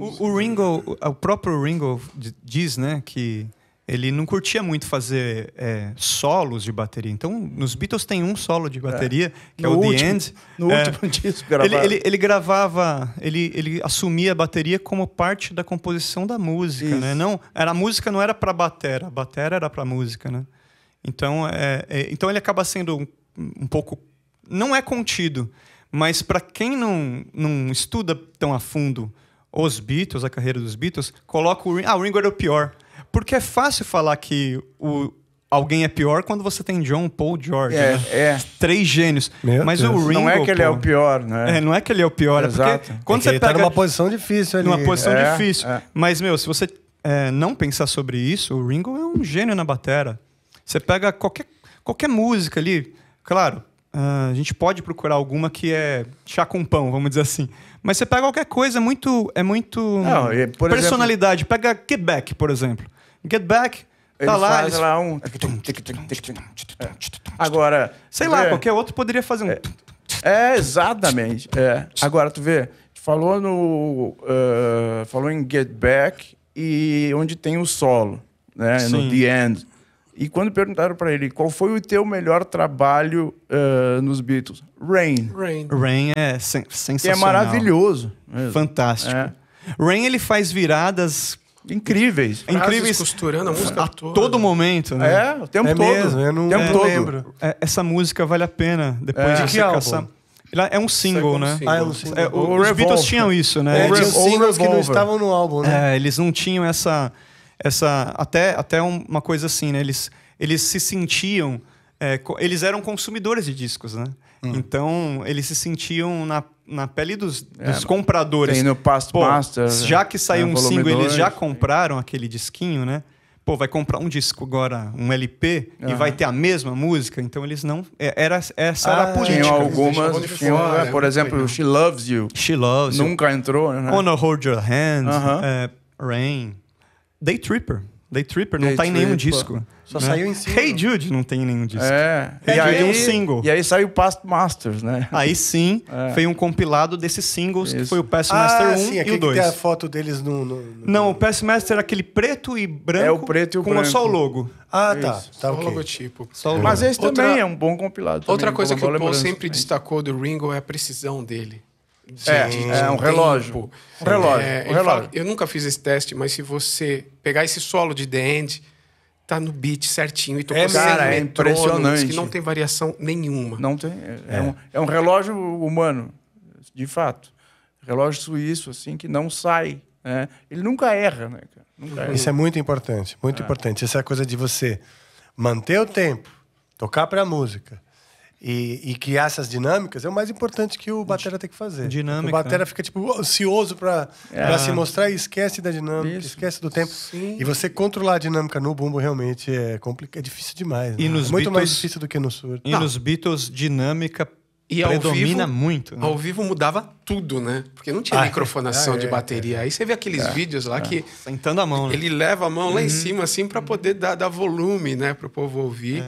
O, o Ringo, o próprio Ringo diz, né, que ele não curtia muito fazer é, solos de bateria. Então, nos Beatles tem um solo de é, bateria, é. que no é o último, The End. No é, último disco gravado. Ele, ele, ele, gravava, ele, ele assumia a bateria como parte da composição da música, né? Isso. né? Não, era, a música não era para batera, a batera era para música, né? Então, é, é, então ele acaba sendo um, um pouco... Não é contido, mas para quem não, não estuda tão a fundo os Beatles, a carreira dos Beatles, coloca o Ringo. Ah, o Ringo era o pior. Porque é fácil falar que o, alguém é pior quando você tem John, Paul, George. É, né? é. Três gênios. Meu Mas Deus. o Ringo. Não é que ele pô, é o pior, né? É, não é que ele é o pior. Exato. É porque quando é você ele tá pega. Tá numa posição difícil ali. Numa posição é, difícil. É. Mas, meu, se você é, não pensar sobre isso, o Ringo é um gênio na batera. Você pega qualquer, qualquer música ali. Claro, Uh, a gente pode procurar alguma que é chá com pão, vamos dizer assim. Mas você pega qualquer coisa, é muito. É muito Não, e, personalidade. Exemplo, pega Get Back, por exemplo. Get Back. Tá lá, eles... lá um. É. Agora. Sei lá, vê? qualquer outro poderia fazer um. É, é exatamente. É. Agora, tu vê, falou no. Uh, falou em Get Back e onde tem o solo, né? Sim. No The End. E quando perguntaram para ele qual foi o teu melhor trabalho uh, nos Beatles, Rain. Rain, Rain é sen é sensacional. é maravilhoso. Mesmo. Fantástico. É. Rain ele faz viradas incríveis. Frases incríveis costurando a música a toda. todo momento, né? É, o tempo é todo. Mesmo, eu não, tempo é, todo. lembro. É, essa música vale a pena depois é. de que caçar. Ela é um é single, né? Single. Ah, é um single. É, o, os Beatles tinham isso, né? É, tinham singles que não estavam no álbum, né? É, eles não tinham essa essa até até uma coisa assim, né? Eles eles se sentiam é, eles eram consumidores de discos, né? Hum. Então, eles se sentiam na, na pele dos, é, dos é, compradores. Tem no Past Pô, Master, Já que né, saiu um single, eles já compraram aquele disquinho, né? Pô, vai comprar um disco agora, um LP, uhum. e vai ter a mesma música. Então eles não. É, era, essa ah, era a ah, política. Tinha algumas. fora, né? Né? por exemplo, She Loves You. She Loves Nunca You. entrou, né? Wanna Hold Your Hand, uhum. é, Rain. Day Tripper. Day Tripper não Day tá em nenhum disco. Só né? saiu em single. Hey Jude não tem em nenhum disco. É. Hey e aí, é um single. E aí saiu o Past Masters, né? Aí sim, é. foi um compilado desses singles, Isso. que foi o Past ah, 1 sim, e o 2. Que tem a foto deles no, no, no... Não, o Past Master é aquele preto e branco. É o preto e o com branco. só o logo. Ah, tá. tá só okay. o logotipo. Só o logo. Mas esse Outra... também é um bom compilado. Outra coisa que o Paul sempre destacou do Ringo é a precisão dele é, é um relógio. Um relógio. É, um relógio. Fala, eu nunca fiz esse teste, mas se você pegar esse solo de The End, tá no beat certinho e tô é, cara, é impressionante. que não tem variação nenhuma. Não tem. É, é, é. Um, é um relógio humano, de fato. Relógio suíço, assim, que não sai. Né? Ele nunca erra, né, cara? Nunca uhum. erra. Isso é muito importante, muito é. importante. Essa é a coisa de você manter o tempo, tocar para a música e, e, criar essas dinâmicas é o mais importante que o Batera tem que fazer. Tipo, dinâmica. O Batera né? fica, tipo, ansioso para é. se mostrar e esquece da dinâmica, Isso. esquece do tempo. Sim. E você controlar a dinâmica no bumbo realmente é complicado, é difícil demais. Né? É muito Beatles... mais difícil do que no surdo. E Não. nos Beatles, dinâmica e predomina vivo, muito. Né? Ao vivo mudava tudo, né? Porque não tinha ah, é. microfonação ah, é, de é, bateria. É, é. Aí você vê aqueles vídeos lá que. Sentando a mão. Né? Ele leva a mão uhum. lá em uhum. cima, assim, para poder dar, dar, volume, né? Para o povo ouvir.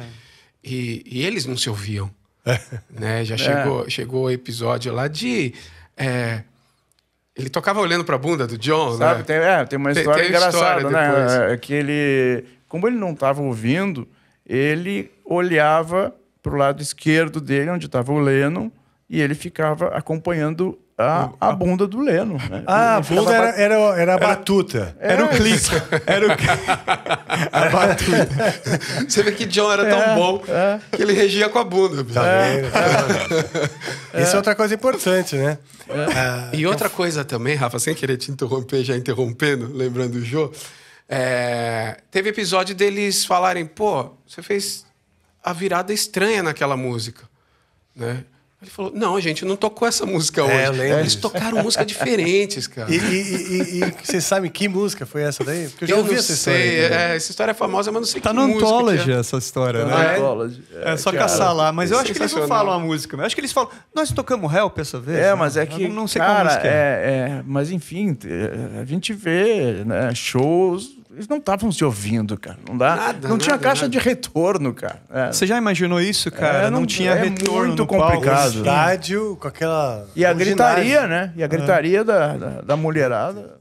E, e, eles não se ouviam. né? Já é. chegou, chegou o episódio lá de. É, ele tocava olhando para a bunda do John, né? Sabe, né? Tem, é, tem uma história tem, tem engraçada, história né? É, é que ele, como ele não estava ouvindo, ele olhava para o lado esquerdo dele, onde estava o Lennon, e ele ficava acompanhando a, a bunda do Leno. Né? Ah, a bunda era, era, era a batuta. Era, era o clique. É. Era o A batuta. Você vê que John era tão é, bom é. que ele regia com a bunda. Tá é. Tá é. Isso é outra coisa importante, né? Ah, e então outra coisa também, Rafa, sem querer te interromper, já interrompendo, lembrando o Jô, teve episódio deles falarem, pô, você fez a virada estranha naquela música, né? Ele falou: Não, gente, não tocou essa música é, hoje. É, eu lembro. Eles tocaram músicas diferentes, cara. E, e, e, e vocês sabem que música foi essa daí? Porque eu já eu ouvi essa sei, história. É, essa história é famosa, mas não sei tá que música. Tá no é. Anthology essa história, né? Ah, é, É, só é, cara, caçar lá. Mas eu acho que eles não falam a música. Eu acho que eles falam: Nós tocamos Help essa vez. É, né? mas é que. Eu não sei cara, qual música é. é. Mas enfim, a gente vê né, shows eles não estavam se ouvindo, cara. Não dá. Nada, não tinha caixa nada. de retorno, cara. É. Você já imaginou isso, é, cara? É, não, não, tinha é retorno. Muito complicado. Palco. estádio com aquela. E a gritaria, né? E a é. gritaria da, da, da mulherada.